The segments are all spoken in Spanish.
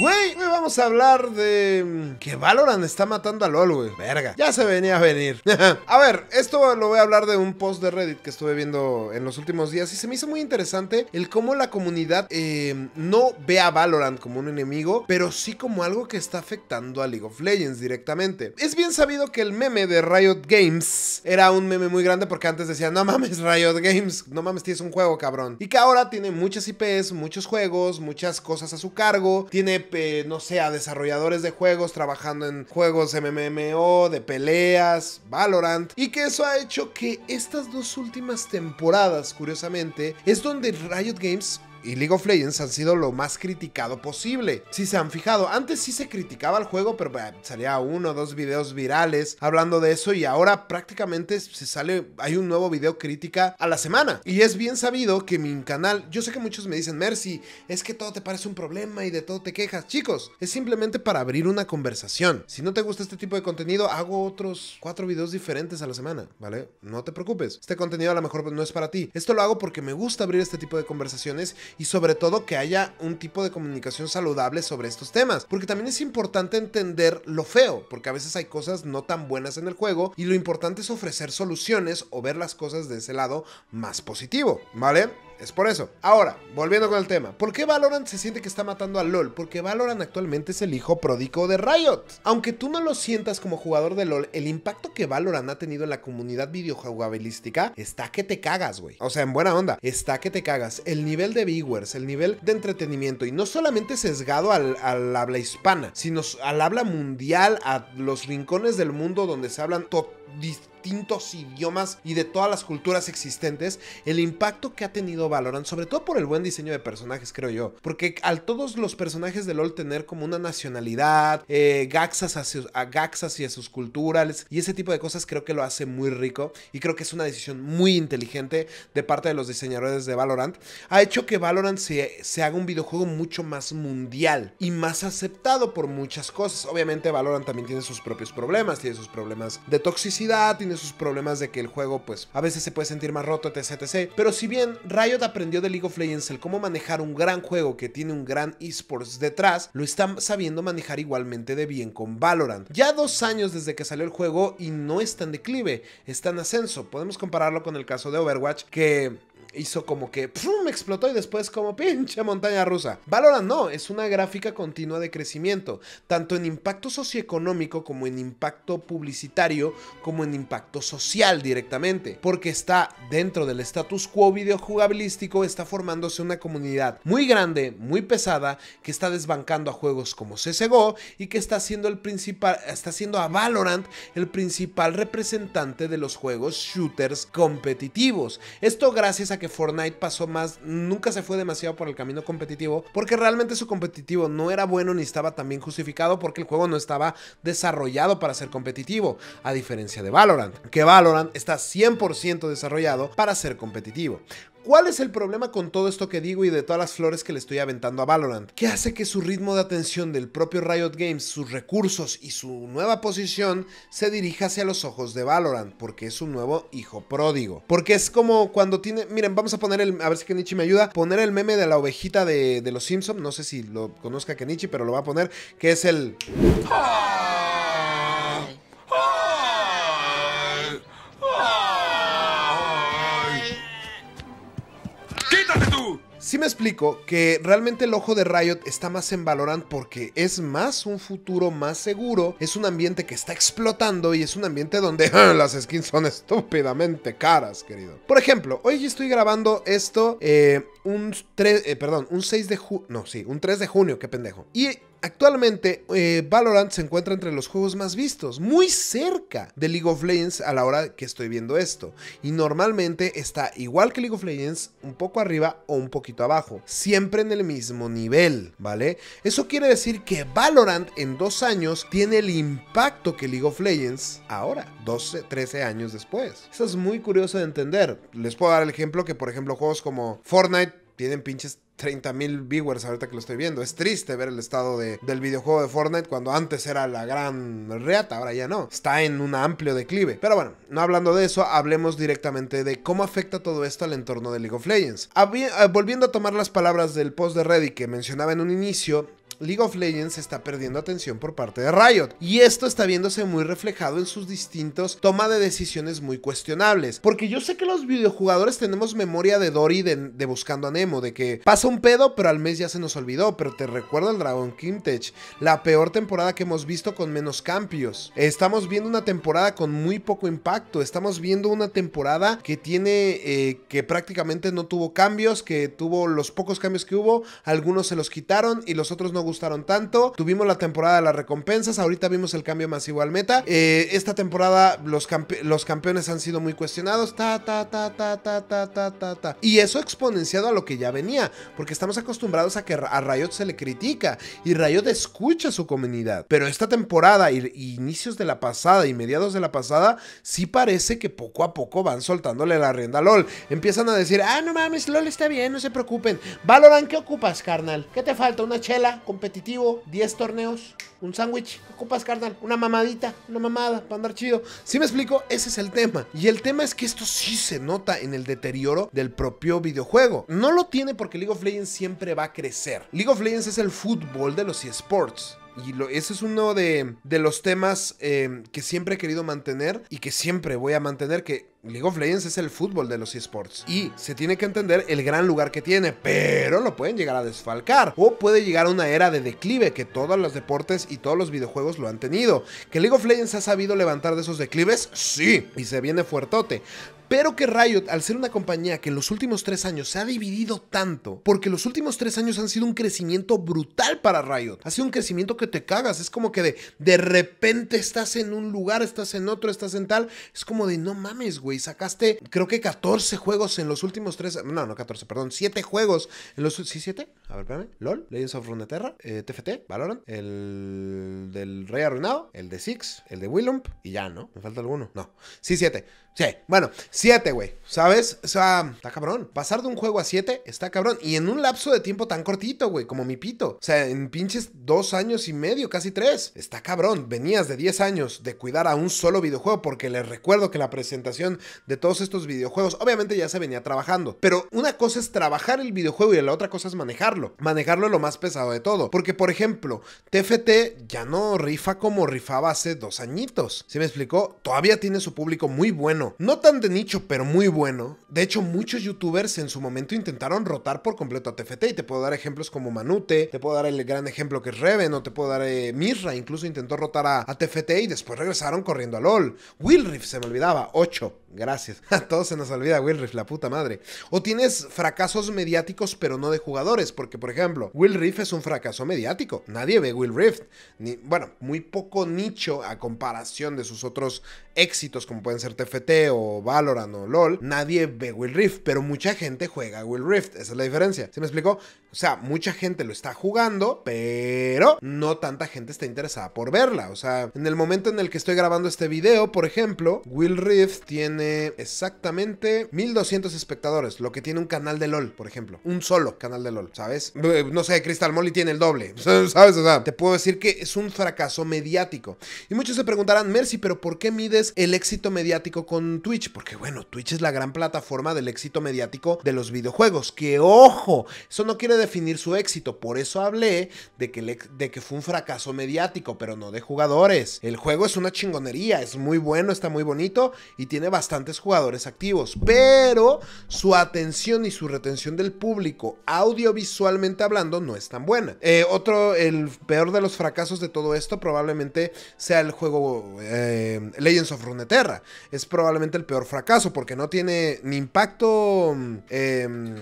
Wait! a hablar de mm, que Valorant está matando a LOL, Verga, ya se venía a venir. a ver, esto lo voy a hablar de un post de Reddit que estuve viendo en los últimos días y se me hizo muy interesante el cómo la comunidad em, no ve a Valorant como un enemigo, pero sí como algo que está afectando a League of Legends directamente. Es bien sabido que el meme de Riot Games era un meme muy grande porque antes decía: no mames Riot Games, no mames tienes un juego cabrón. Y que ahora tiene muchas IPs, muchos juegos, muchas cosas a su cargo, tiene, eh, no sé, a desarrolladores de juegos trabajando en juegos MMO, de peleas, Valorant, y que eso ha hecho que estas dos últimas temporadas, curiosamente, es donde Riot Games y League of Legends han sido lo más criticado posible. Si se han fijado, antes sí se criticaba el juego, pero eh, salía uno o dos videos virales hablando de eso y ahora prácticamente se sale, hay un nuevo video crítica a la semana. Y es bien sabido que mi canal, yo sé que muchos me dicen, Mercy, es que todo te parece un problema y de todo te quejas. Chicos, es simplemente para abrir una conversación. Si no te gusta este tipo de contenido, hago otros cuatro videos diferentes a la semana, ¿vale? No te preocupes. Este contenido a lo mejor no es para ti. Esto lo hago porque me gusta abrir este tipo de conversaciones y sobre todo que haya un tipo de comunicación saludable sobre estos temas. Porque también es importante entender lo feo, porque a veces hay cosas no tan buenas en el juego y lo importante es ofrecer soluciones o ver las cosas de ese lado más positivo, ¿vale? Es por eso. Ahora, volviendo con el tema. ¿Por qué Valorant se siente que está matando a LOL? Porque Valorant actualmente es el hijo pródigo de Riot. Aunque tú no lo sientas como jugador de LOL, el impacto que Valorant ha tenido en la comunidad videojugabilística está que te cagas, güey. O sea, en buena onda, está que te cagas. El nivel de viewers, el nivel de entretenimiento, y no solamente sesgado al, al habla hispana, sino al habla mundial, a los rincones del mundo donde se hablan totalmente distintos idiomas y de todas las culturas existentes, el impacto que ha tenido Valorant, sobre todo por el buen diseño de personajes, creo yo. Porque al todos los personajes de LOL tener como una nacionalidad, eh, gaxas, a gaxas y a sus culturales y ese tipo de cosas, creo que lo hace muy rico y creo que es una decisión muy inteligente de parte de los diseñadores de Valorant. Ha hecho que Valorant se, se haga un videojuego mucho más mundial y más aceptado por muchas cosas. Obviamente Valorant también tiene sus propios problemas, tiene sus problemas de toxicidad, tiene sus problemas de que el juego pues a veces se puede sentir más roto, etc, etc. Pero si bien Riot aprendió de League of Legends el cómo manejar un gran juego que tiene un gran esports detrás, lo están sabiendo manejar igualmente de bien con Valorant. Ya dos años desde que salió el juego y no está en declive, está en ascenso. Podemos compararlo con el caso de Overwatch que hizo como que ¡pum! explotó y después como pinche montaña rusa. Valorant no, es una gráfica continua de crecimiento, tanto en impacto socioeconómico como en impacto publicitario, como en impacto social directamente, porque está dentro del status quo videojugabilístico, está formándose una comunidad muy grande, muy pesada, que está desbancando a juegos como CSGO y que está siendo el principal, está siendo a Valorant el principal representante de los juegos shooters competitivos. Esto gracias a que Fortnite pasó más, nunca se fue demasiado por el camino competitivo, porque realmente su competitivo no era bueno ni estaba tan bien justificado porque el juego no estaba desarrollado para ser competitivo, a diferencia de Valorant, que Valorant está 100% desarrollado para ser competitivo. ¿Cuál es el problema con todo esto que digo y de todas las flores que le estoy aventando a Valorant? ¿Qué hace que su ritmo de atención del propio Riot Games, sus recursos y su nueva posición se dirija hacia los ojos de Valorant, porque es un nuevo hijo pródigo. Porque es como cuando tiene. Miren, vamos a poner el. A ver si Kenichi me ayuda. Poner el meme de la ovejita de, los Simpsons. No sé si lo conozca Kenichi, pero lo va a poner. Que es el. Si me explico que realmente el ojo de Riot está más en Valorant porque es más un futuro más seguro, es un ambiente que está explotando y es un ambiente donde ah, las skins son estúpidamente caras, querido. Por ejemplo, hoy estoy grabando esto eh, un 3, eh, perdón, un 6 de junio, no, sí, un 3 de junio, qué pendejo. Y Actualmente, eh, Valorant se encuentra entre los juegos más vistos, muy cerca de League of Legends a la hora que estoy viendo esto. Y normalmente está igual que League of Legends, un poco arriba o un poquito abajo, siempre en el mismo nivel, ¿vale? Eso quiere decir que Valorant en dos años tiene el impacto que League of Legends ahora, 12, 13 años después. Eso es muy curioso de entender. Les puedo dar el ejemplo que, por ejemplo, juegos como Fortnite tienen pinches 30 mil viewers ahorita que lo estoy viendo. Es triste ver el estado del videojuego de Fortnite cuando antes era la gran reata, ahora ya no. Está en un amplio declive. Pero bueno, no hablando de eso, hablemos directamente de cómo afecta todo esto al entorno de League of Legends. Eh, volviendo a tomar las palabras del post de Reddit que mencionaba en un inicio, League of Legends está perdiendo atención por parte de Riot. Y esto está viéndose muy reflejado en sus distintos toma de decisiones muy cuestionables. Porque yo sé que los videojugadores tenemos memoria de Dory de, Buscando a Nemo, de que pasa un pedo, pero al mes ya se nos olvidó. Pero te recuerdo el Dragon Tech, la peor temporada que hemos visto con menos cambios. Estamos viendo una temporada con muy poco impacto. Estamos viendo una temporada que tiene eh, que prácticamente no tuvo cambios, que tuvo los pocos cambios que hubo, algunos se los quitaron y los otros no gustaron tanto. Tuvimos la temporada de las recompensas, ahorita vimos el cambio masivo al meta. Eh, esta temporada los, los campeones han sido muy cuestionados. Ta, ta, ta, ta, ta, ta, ta, ta, Y eso exponenciado a lo que ya venía, porque estamos acostumbrados a que a Riot se le critica y Riot escucha su comunidad. Pero esta temporada, y, inicios de la pasada y mediados de la pasada, sí parece que poco a poco van soltándole la rienda a LOL. Empiezan a decir, ah, no mames, LOL está bien, no se preocupen. Valorant, ¿qué ocupas, carnal? ¿Qué te falta? ¿Una chela? ¿Con competitivo, 10 torneos, un sándwich, copas carnal, una mamadita, una mamada para andar chido. Si me explico? Ese es el tema. Y el tema es que esto sí se nota en el deterioro del propio videojuego. No lo tiene porque League of Legends siempre va a crecer. League of Legends es el fútbol de los eSports. Y ese es uno de, los temas eh, que siempre he querido mantener y que siempre voy a mantener, que League of Legends es el fútbol de los esports. Y se tiene que entender el gran lugar que tiene, pero lo pueden llegar a desfalcar. O puede llegar a una era de declive que todos los deportes y todos los videojuegos lo han tenido. ¿Que League of Legends ha sabido levantar de esos declives? Sí. Y se viene fuertote. Pero que Riot, al ser una compañía que en los últimos tres años se ha dividido tanto, porque los últimos tres años han sido un crecimiento brutal para Riot. Ha sido un crecimiento que te cagas. Es como que de, de repente estás en un lugar, estás en otro, estás en tal. Es como de no mames, güey. Sacaste, creo que 14 juegos en los últimos tres. No, no 14, perdón. 7 juegos en los. ¿Sí, 7? a ver, espérame, LOL, Legends of Runeterra, TFT, eh, Valorant, el del Rey Arruinado, el de Six, el de Willump, y ya, ¿no? ¿Me falta alguno? No. Sí, siete. Sí, bueno, siete, güey. ¿Sabes? O sea, está cabrón. Pasar de un juego a siete está cabrón. Y en un lapso de tiempo tan cortito, güey, como mi pito. O sea, en pinches dos años y medio, casi tres. Está cabrón. Venías de diez años de cuidar a un solo videojuego, porque les recuerdo que la presentación de todos estos videojuegos, obviamente ya se venía trabajando. Pero una cosa es trabajar el videojuego y la otra cosa es manejarlo manejarlo. es lo más pesado de todo. Porque, por ejemplo, TFT ya no rifa como rifaba hace dos añitos. ¿Sí me explicó? Todavía tiene su público muy bueno. No tan de nicho, pero muy bueno. De hecho, muchos youtubers en su momento intentaron rotar por completo a TFT. Y te puedo dar ejemplos como Manute, te puedo dar el gran ejemplo que es Reven, o te puedo dar eh, Mirra. Incluso intentó rotar a, TFT y después regresaron corriendo a LOL. Willriff se me olvidaba. 8. Gracias. A todos se nos olvida Willriff, la puta madre. O tienes fracasos mediáticos, pero no de jugadores porque por ejemplo, Will Rift es un fracaso mediático. Nadie ve Will Rift, ni, bueno, muy poco nicho a comparación de sus otros éxitos como pueden ser TFT o Valorant o LOL. Nadie ve Will Rift, pero mucha gente juega Will Rift, esa es la diferencia. ¿Sí me explicó? O sea, mucha gente lo está jugando, pero no tanta gente está interesada por verla. O sea, en el momento en el que estoy grabando este video, por ejemplo, Will Rift tiene exactamente 1200 espectadores, lo que tiene un canal de LOL, por ejemplo, un solo canal de LOL, ¿sabes? Eh, no sé, Crystal Molly tiene el doble, ¿sabes? O sea, te puedo decir que es un fracaso mediático. Y muchos se preguntarán, Mercy, pero ¿por qué mides el éxito mediático con Twitch? Porque bueno, Twitch es la gran plataforma del éxito mediático de los videojuegos, que ojo, eso no quiere definir su éxito, por eso hablé de que, de que fue un fracaso mediático, pero no de jugadores. El juego es una chingonería, es muy bueno, está muy bonito y tiene bastantes jugadores activos, pero su atención y su retención del público audiovisual hablando no es tan buena. Eh, otro, el peor de los fracasos de todo esto probablemente sea el juego eh, Legends of Runeterra. Es probablemente el peor fracaso porque no tiene ni impacto, em,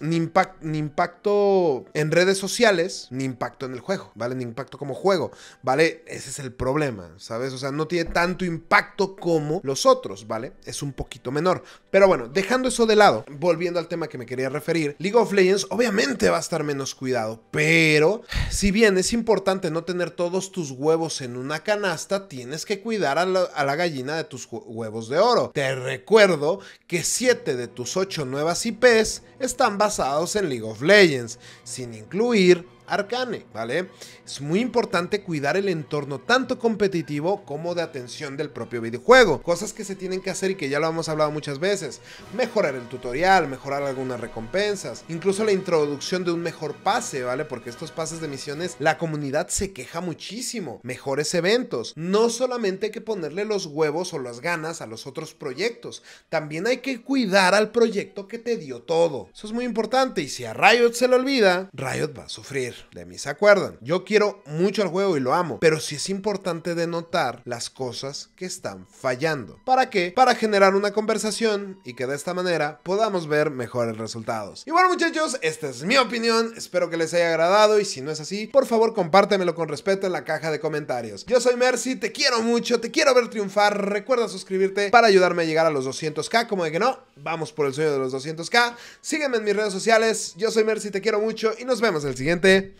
ni, ni impacto en redes sociales, ni impacto en el juego, ¿vale? Ni impacto como juego, ¿vale? Ese es el problema, ¿sabes? O sea, no tiene tanto impacto como los otros, ¿vale? Es un poquito menor. Pero bueno, dejando eso de lado, volviendo al tema que me quería referir, League of Legends obviamente va a estar menos cuidado. Pero, si bien es importante no tener todos tus huevos en una canasta, tienes que cuidar a la, a la gallina de tus huevos de oro. Te recuerdo que 7 de tus 8 nuevas IPs están basados en League of Legends, sin incluir Arcane, ¿vale? Es muy importante cuidar el entorno tanto competitivo como de atención del propio videojuego. Cosas que se tienen que hacer y que ya lo hemos hablado muchas veces. Mejorar el tutorial, mejorar algunas recompensas, incluso la introducción de un mejor pase, ¿vale? Porque estos pases de misiones, la comunidad se queja muchísimo. Mejores eventos. No solamente hay que ponerle los huevos o las ganas a los otros proyectos, también hay que cuidar al proyecto que te dio todo. Eso es muy importante y si a Riot se le olvida, Riot va a sufrir de mí se acuerdan. Yo quiero mucho el juego y lo amo, pero sí es importante denotar las cosas que están fallando. ¿Para qué? Para generar una conversación y que de esta manera podamos ver mejores resultados. Y bueno muchachos, esta es mi opinión, espero que les haya agradado y si no es así, por favor compártemelo con respeto en la caja de comentarios. Yo soy Mercy, te quiero mucho, te quiero ver triunfar, recuerda suscribirte para ayudarme a llegar a los 200k, como de que no, vamos por el sueño de los 200k, sígueme en mis redes sociales, yo soy Mercy, te quiero mucho y nos vemos en el siguiente este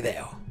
video.